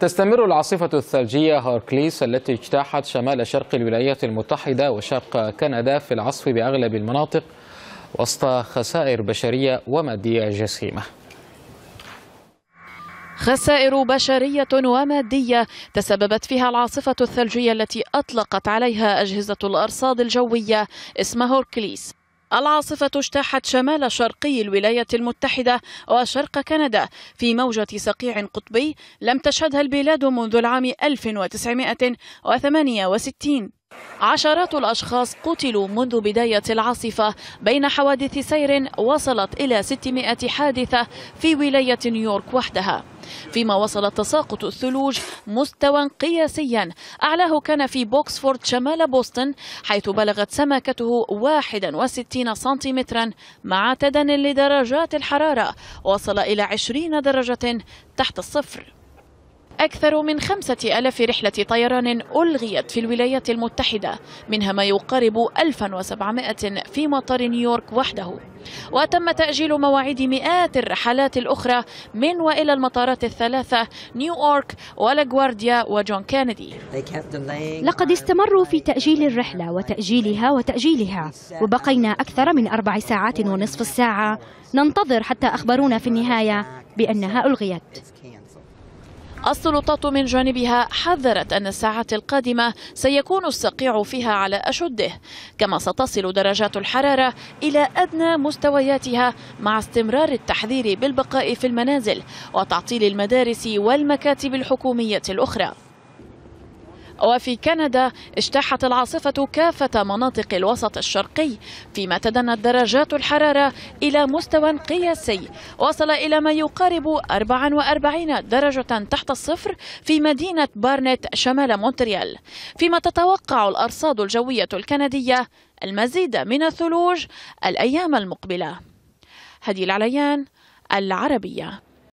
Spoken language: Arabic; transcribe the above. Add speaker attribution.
Speaker 1: تستمر العاصفة الثلجية هاركليس التي اجتاحت شمال شرق الولايات المتحدة وشرق كندا في العصف بأغلب المناطق وسط خسائر بشرية ومادية جسيمة خسائر بشرية ومادية تسببت فيها العاصفة الثلجية التي أطلقت عليها أجهزة الأرصاد الجوية اسم هوركليس العاصفة اجتاحت شمال شرقي الولايات المتحدة وشرق كندا في موجة صقيع قطبي لم تشهدها البلاد منذ العام 1968 عشرات الأشخاص قتلوا منذ بداية العاصفة بين حوادث سير وصلت إلى 600 حادثة في ولاية نيويورك وحدها فيما وصل تساقط الثلوج مستوى قياسيا أعلاه كان في بوكسفورد شمال بوسطن حيث بلغت سماكته 61 سنتيمترا مع تدن لدرجات الحرارة وصل إلى 20 درجة تحت الصفر أكثر من خمسة ألف رحلة طيران ألغيت في الولايات المتحدة منها ما يقارب 1700 في مطار نيويورك وحده وتم تأجيل مواعيد مئات الرحلات الأخرى من وإلى المطارات الثلاثة نيويورك
Speaker 2: ولاغوارديا وجون كينيدي لقد استمروا في تأجيل الرحلة وتأجيلها وتأجيلها وبقينا أكثر من أربع ساعات ونصف الساعة ننتظر حتى أخبرونا في النهاية بأنها ألغيت
Speaker 1: السلطات من جانبها حذرت أن الساعة القادمة سيكون الصقيع فيها على أشده كما ستصل درجات الحرارة إلى أدنى مستوياتها مع استمرار التحذير بالبقاء في المنازل وتعطيل المدارس والمكاتب الحكومية الأخرى وفي كندا اجتاحت العاصفة كافة مناطق الوسط الشرقي فيما تدنت درجات الحرارة إلى مستوى قياسي وصل إلى ما يقارب 44 درجة تحت الصفر في مدينة بارنت شمال مونتريال فيما تتوقع الأرصاد الجوية الكندية المزيد من الثلوج الأيام المقبلة هدي العليان العربية